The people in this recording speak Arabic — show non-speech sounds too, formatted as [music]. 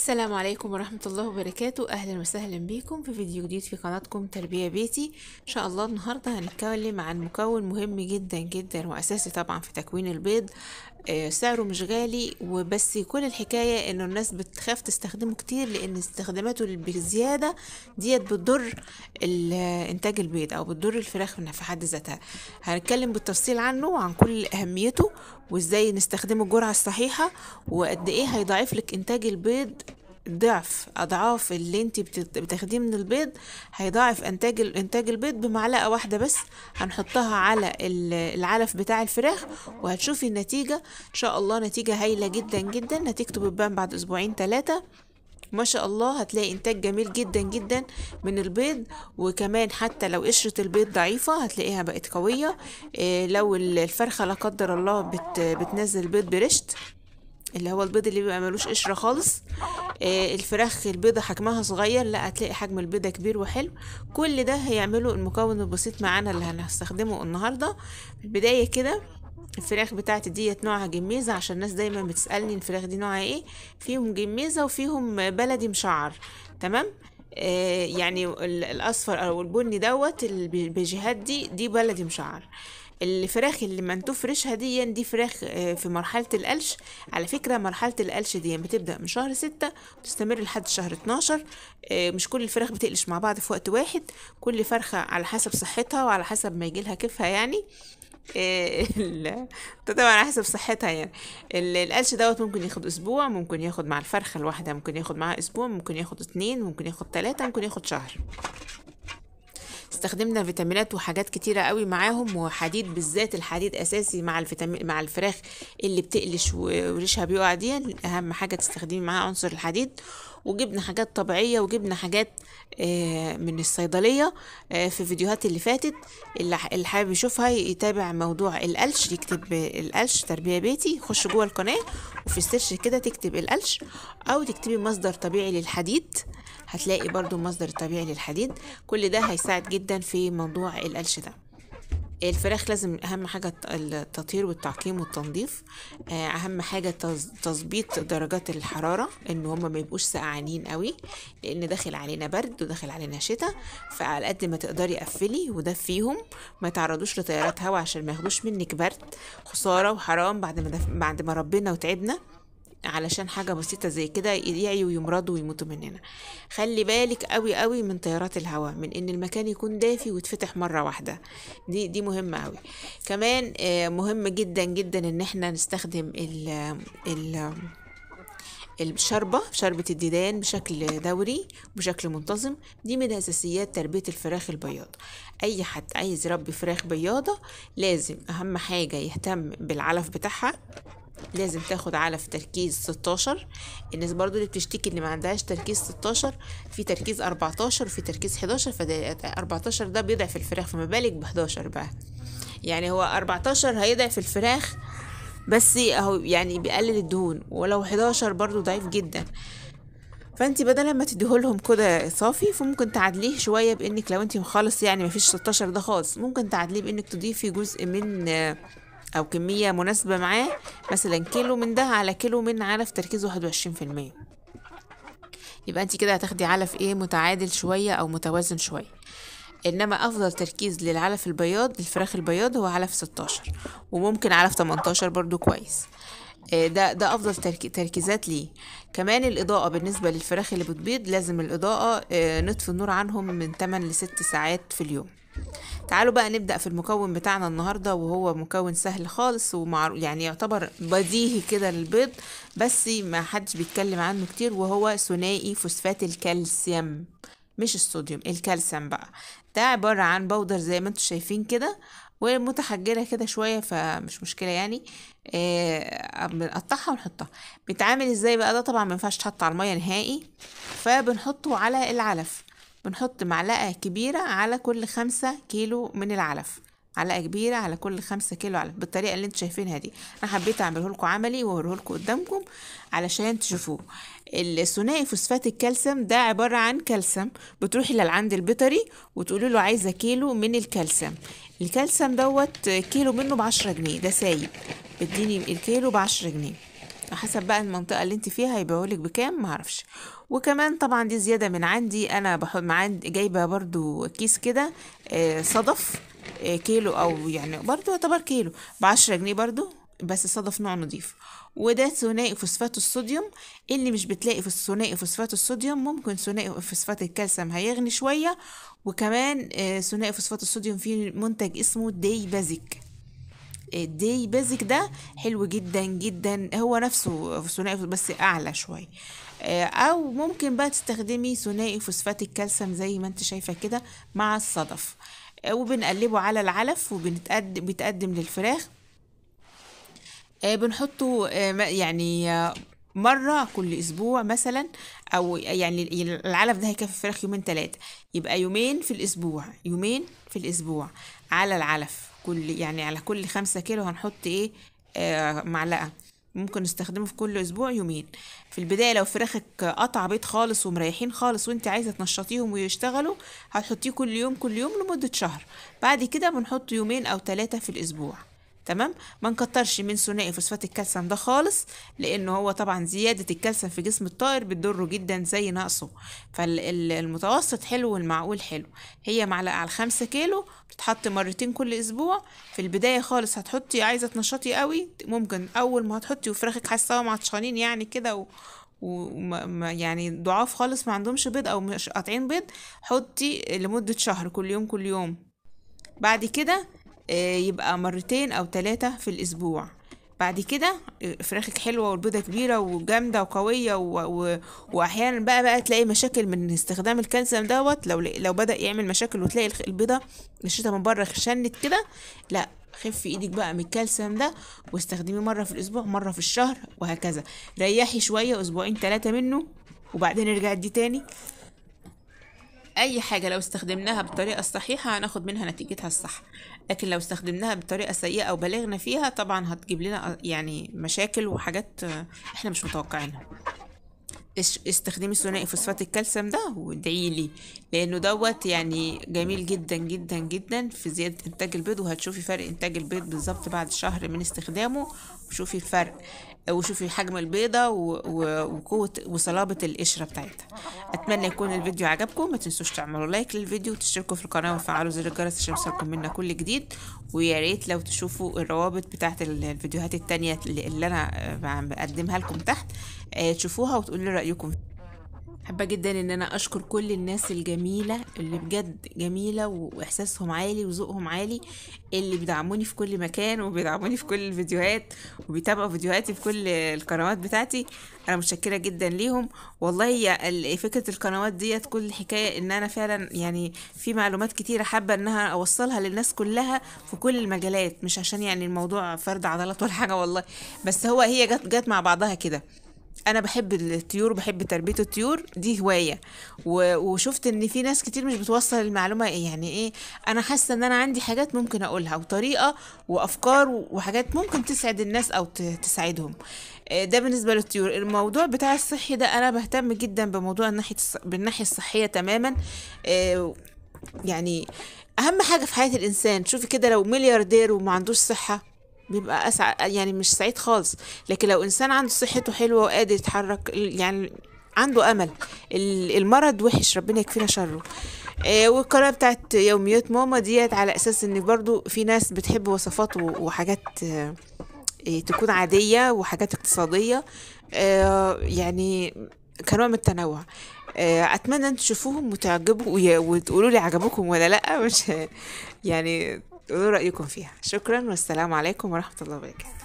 السلام عليكم ورحمة الله وبركاته أهلا وسهلا بكم في فيديو جديد في قناتكم تربية بيتي إن شاء الله النهاردة هنتكلم عن مكون مهم جدا جدا وأساسي طبعا في تكوين البيض آه، سعره مش غالي وبس كل الحكاية انه الناس بتخاف تستخدمه كتير لان استخداماته بزيادة ديت بتضر انتاج البيض او بتضر الفراخ في حد ذاتها هنتكلم بالتفصيل عنه وعن كل اهميته وازاي نستخدمه الجرعة الصحيحة وقد ايه هيضعف لك انتاج البيض ضعف اضعاف اللي انت بتاخديه من البيض هيضاعف انتاج انتاج البيض بمعلقه واحده بس هنحطها على العلف بتاع الفراخ وهتشوفي النتيجه ان شاء الله نتيجه هايله جدا جدا نتيجته بتبان بعد اسبوعين ثلاثه ما شاء الله هتلاقي انتاج جميل جدا جدا من البيض وكمان حتى لو قشرة البيض ضعيفة هتلاقيها بقت قوية إيه، لو الفرخة لا قدر الله بت بتنزل بيض برشت اللي هو البيض اللي بيبقى ملوش قشره خالص آه الفراخ البيضه حجمها صغير لا هتلاقي حجم البيضه كبير وحلو كل ده هيعمله المكون البسيط معانا اللي هنستخدمه النهارده في البدايه كده الفراخ بتاعتي ديت نوعها جميزة عشان الناس دايما بتسألني الفراخ دي نوعها ايه فيهم جميزة وفيهم بلدي مشعر تمام آه يعني الاصفر او البني دوت البيجيهات دي دي بلدي مشعر الفراخ اللي ما تفرشها دي دي فراخ آه، في مرحلة القلش على فكرة مرحلة القلش دي بتبدأ من شهر ستة وتستمر لحد شهر اتناشر آه، مش كل الفراخ بتقلش مع بعض في وقت واحد كل فرخة على حسب صحتها وعلى حسب ما يجيلها كيفها يعني آه، [laughs] طبعا على حسب صحتها يعني القلش دوت ممكن ياخد اسبوع ممكن ياخد مع الفرخه الواحده ممكن ياخد معاها اسبوع ممكن ياخد اتنين ممكن ياخد تلاته ممكن ياخد شهر استخدمنا فيتامينات وحاجات كتيره قوي معاهم وحديد بالذات الحديد اساسي مع الفيتامين مع الفراخ اللي بتقلش وريشها بيقع دي اهم حاجه تستخدمي معاها عنصر الحديد وجبنا حاجات طبيعيه وجبنا حاجات آه، من الصيدليه آه، في الفيديوهات اللي فاتت اللي حابب يشوفها يتابع موضوع القلش يكتب القلش تربيه بيتي خش جوه القناه وفي السيرش كده تكتب القلش او تكتبي مصدر طبيعي للحديد هتلاقي برضو مصدر طبيعي للحديد كل ده هيساعد جدا في موضوع القلش ده الفراخ لازم اهم حاجه التطهير والتعقيم والتنظيف آه، اهم حاجه تظبيط درجات الحراره ان هما ما يبقوش سقعانين قوي لان داخل علينا برد وداخل علينا شتاء فعلى قد ما تقدري قفلي ودفيهم ما تعرضوش لتيارات هواء عشان ما ياخدوش منك برد خساره وحرام بعد ما بعد ما ربنا وتعبنا علشان حاجة بسيطة زي كده يعيوا ويمرضوا ويموتوا مننا خلي بالك قوي قوي من تيارات الهواء من ان المكان يكون دافي وتفتح مرة واحدة دي دي مهمة قوي كمان آه، مهم جدا جدا ان احنا نستخدم ال ال الشربة شربة الديدان بشكل دوري بشكل منتظم دي من أساسيات تربية الفراخ البياض أي حد عايز يربي فراخ بياضة لازم أهم حاجة يهتم بالعلف بتاعها لازم تاخد علف تركيز 16 الناس برضو اللي بتشتكي ان ما عندهاش تركيز 16 في تركيز 14 وفي تركيز 11 ف 14 ده بيضعف الفراخ فما بالك ب 11 بقى يعني هو 14 هيضعف الفراخ بس اهو يعني بيقلل الدهون ولو 11 برضو ضعيف جدا فانت بدل ما تديهولهم كده صافي فممكن تعدليه شويه بانك لو انت مخلص يعني مفيش 16 ده خالص ممكن تعدليه بانك تضيفي جزء من آه أو كمية مناسبة معاه مثلا كيلو من ده على كيلو من علف تركيزه واحد وعشرين في المية يبقى انت كده هتاخدي علف ايه متعادل شوية أو متوازن شوية انما افضل تركيز للعلف البياض للفراخ البياض هو علف 16 وممكن علف 18 برضو كويس آه، ده ده افضل تركيزات ليه كمان الاضاءه بالنسبه للفراخ اللي بتبيض لازم الاضاءه آه، نطفي النور عنهم من 8 ل 6 ساعات في اليوم تعالوا بقى نبدا في المكون بتاعنا النهارده وهو مكون سهل خالص ومعروف يعني يعتبر بديهي كده للبيض بس ما حدش بيتكلم عنه كتير وهو ثنائي فوسفات الكالسيوم مش الصوديوم الكالسيوم بقى ده عباره عن بودر زي ما انتم شايفين كده ومتحجرة كده شوية فمش مشكلة يعني آه بنقطعها ونحطها بيتعامل ازاي بقى ده طبعا مينفعش تحط على المية نهائي فبنحطه على العلف بنحط معلقة كبيرة على كل خمسة كيلو من العلف معلقه كبيره على كل خمسة كيلو على بالطريقه اللي انتوا شايفينها دي انا حبيت اعمله لكم عملي واوريه لكم قدامكم علشان تشوفوه الثنائي فوسفات الكالسيوم ده عباره عن كالسيوم بتروحي لعند البيطري وتقولي له عايزه كيلو من الكالسيوم الكالسيوم دوت كيلو منه ب 10 جنيه ده سايب بتديني الكيلو ب 10 جنيه حسب بقى المنطقة اللي انت فيها هيبيعولك بكام معرفش وكمان طبعا دي زيادة من عندي انا بحط معايا جايبة برضو كيس كده آه، صدف كيلو او يعني برضو يعتبر كيلو بعشرة جنيه برضو بس صدف نوع نضيف وده ثنائي فوسفات الصوديوم اللي مش بتلاقي في ثنائي فوسفات الصوديوم ممكن ثنائي فوسفات الكالسيوم هيغني شويه وكمان آه، ثنائي فوسفات الصوديوم فيه منتج اسمه دي بازيك آه، دي بازيك ده حلو جدا جدا هو نفسه ثنائي بس اعلى شويه آه، او ممكن بقى تستخدمي ثنائي فوسفات الكالسيوم زي ما انت شايفه كده مع الصدف وبنقلبه على العلف وبيتقدم بيتقدم للفراخ آه، بنحطه آه، يعني آه، مرة كل أسبوع مثلا أو يعني العلف ده هيكفي الفراخ يومين تلاتة يبقى يومين في الأسبوع يومين في الأسبوع على العلف كل يعني على كل خمسة كيلو هنحط إيه معلقة ممكن نستخدمه في كل اسبوع يومين في البدايه لو فراخك قطع بيض خالص ومريحين خالص وانت عايزه تنشطيهم ويشتغلوا هتحطيه كل يوم كل يوم لمده شهر بعد كده بنحط يومين او ثلاثه في الاسبوع تمام ما نكترش من ثنائي فوسفات الكالسيوم ده خالص لانه هو طبعا زياده الكالسيوم في جسم الطائر بتضره جدا زي نقصه فالمتوسط حلو والمعقول حلو هي معلقه على 5 كيلو بتتحط مرتين كل اسبوع في البدايه خالص هتحطي عايزه تنشطي قوي ممكن اول ما هتحطي وفراخك حاسه معطشانين يعني كده و... و يعني ضعاف خالص ما عندهمش بيض او مش قاطعين بيض حطي لمده شهر كل يوم كل يوم بعد كده آه، يبقى مرتين أو ثلاثة في الأسبوع بعد كده آه، فراخك حلوه والبيضه كبيره وجامده وقويه و... و... واحيانا بقى بقى تلاقي مشاكل من استخدام الكالسيوم دوت لو لو بدا يعمل مشاكل وتلاقي البيضه نشيتها من بره خشنت كده لا خفي ايدك بقى من الكالسيوم ده واستخدميه مره في الاسبوع مره في الشهر وهكذا ريحي شويه اسبوعين ثلاثه منه وبعدين ارجعي دي تاني أي حاجة لو استخدمناها بالطريقة الصحيحة هناخد منها نتيجتها الصح لكن لو استخدمناها بطريقة سيئة أو بلغنا فيها طبعا هتجيب لنا يعني مشاكل وحاجات احنا مش متوقعينها استخدمي ثنائي فوسفات الكالسيوم ده وادعي لي لانه دوت يعني جميل جدا جدا جدا في زياده انتاج البيض وهتشوفي فرق انتاج البيض بالظبط بعد شهر من استخدامه وشوفي الفرق وشوفي حجم البيضه وقوه وصلابه القشره بتاعتها اتمنى يكون الفيديو عجبكم ما تنسوش تعملوا لايك للفيديو وتشتركوا في القناه وتفعلوا زر الجرس عشان يوصلكم منا كل جديد ويا ريت لو تشوفوا الروابط بتاعه الفيديوهات التانية اللي انا بقدمها لكم تحت آه، تشوفوها وتقولوا رايكم حابه جدا ان انا اشكر كل الناس الجميله اللي بجد جميله واحساسهم عالي وذوقهم عالي اللي بيدعموني في كل مكان وبيدعموني في كل الفيديوهات وبيتابعوا فيديوهاتي في كل القنوات بتاعتي انا متشكره جدا ليهم والله يا فكره القنوات ديت كل الحكايه ان انا فعلا يعني في معلومات كتيره حابه انها اوصلها للناس كلها في كل المجالات مش عشان يعني الموضوع فرد عضلات ولا حاجه والله بس هو هي جت جت مع بعضها كده انا بحب الطيور بحب تربيه الطيور دي هوايه وشفت ان في ناس كتير مش بتوصل المعلومه ايه يعني ايه انا حاسه ان انا عندي حاجات ممكن اقولها وطريقه وافكار وحاجات ممكن تسعد الناس او تساعدهم آه، ده بالنسبه للطيور الموضوع بتاع الصحي ده انا بهتم جدا بموضوع الناحيه بالناحيه الصحيه تماما آه، يعني اهم حاجه في حياه الانسان شوفي كده لو ملياردير وما عندوش صحه بيبقى أسعد يعني مش سعيد خالص لكن لو إنسان عنده صحته حلوة وقادر يتحرك يعني عنده أمل المرض وحش ربنا يكفينا شره آه والقراءة بتاعت يوميات ماما ديت على أساس إن برضو في ناس بتحب وصفات وحاجات آه إيه، تكون عادية وحاجات اقتصادية آه يعني كنوع من التنوع آه، اتمنى ان تشوفوهم وتعجبوا وتقولوا لي عجبوكم ولا لا مش [laughs] يعني تقولوا رأيكم فيها شكرا والسلام عليكم ورحمة الله وبركاته